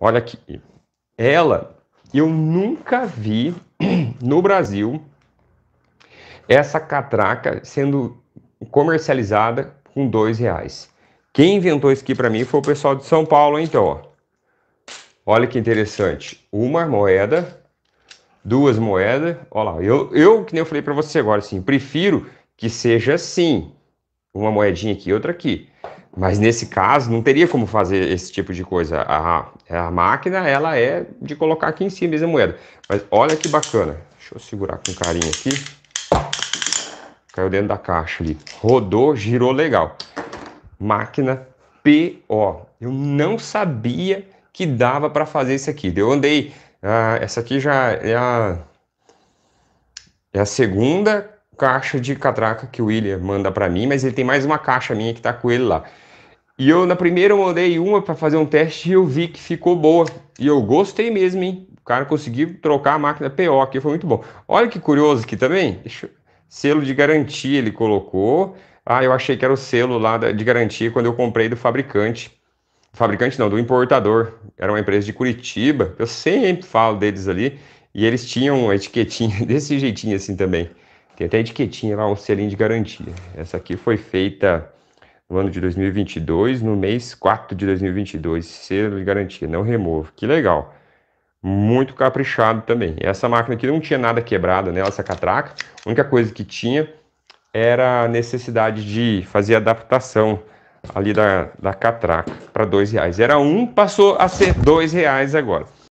Olha aqui. Ela, eu nunca vi no Brasil essa catraca sendo comercializada com dois reais. Quem inventou isso aqui para mim foi o pessoal de São Paulo, então. Olha que interessante. Uma moeda, duas moedas. Olha lá, eu, eu que nem eu falei para você agora, assim, prefiro que seja assim. Uma moedinha aqui, outra aqui. Mas nesse caso, não teria como fazer esse tipo de coisa. A, a máquina, ela é de colocar aqui em cima mesmo a moeda. Mas olha que bacana. Deixa eu segurar com carinho aqui. Caiu dentro da caixa ali. Rodou, girou legal. Máquina PO. Eu não sabia que dava para fazer isso aqui. Eu andei... Ah, essa aqui já é a, é a segunda caixa de catraca que o William manda para mim, mas ele tem mais uma caixa minha que tá com ele lá. E eu na primeira mandei uma para fazer um teste e eu vi que ficou boa. E eu gostei mesmo, hein? O cara conseguiu trocar a máquina PO aqui, foi muito bom. Olha que curioso aqui também. Selo de garantia ele colocou. Ah, eu achei que era o selo lá de garantia quando eu comprei do fabricante. Fabricante não, do importador. Era uma empresa de Curitiba. Eu sempre falo deles ali. E eles tinham uma etiquetinha desse jeitinho assim também. Tem até etiquetinha lá, um selinho de garantia. Essa aqui foi feita no ano de 2022, no mês 4 de 2022, selo de garantia, não removo. Que legal. Muito caprichado também. Essa máquina aqui não tinha nada quebrado nela, essa catraca. A única coisa que tinha era a necessidade de fazer adaptação ali da, da catraca para dois reais. Era um, passou a ser dois reais agora.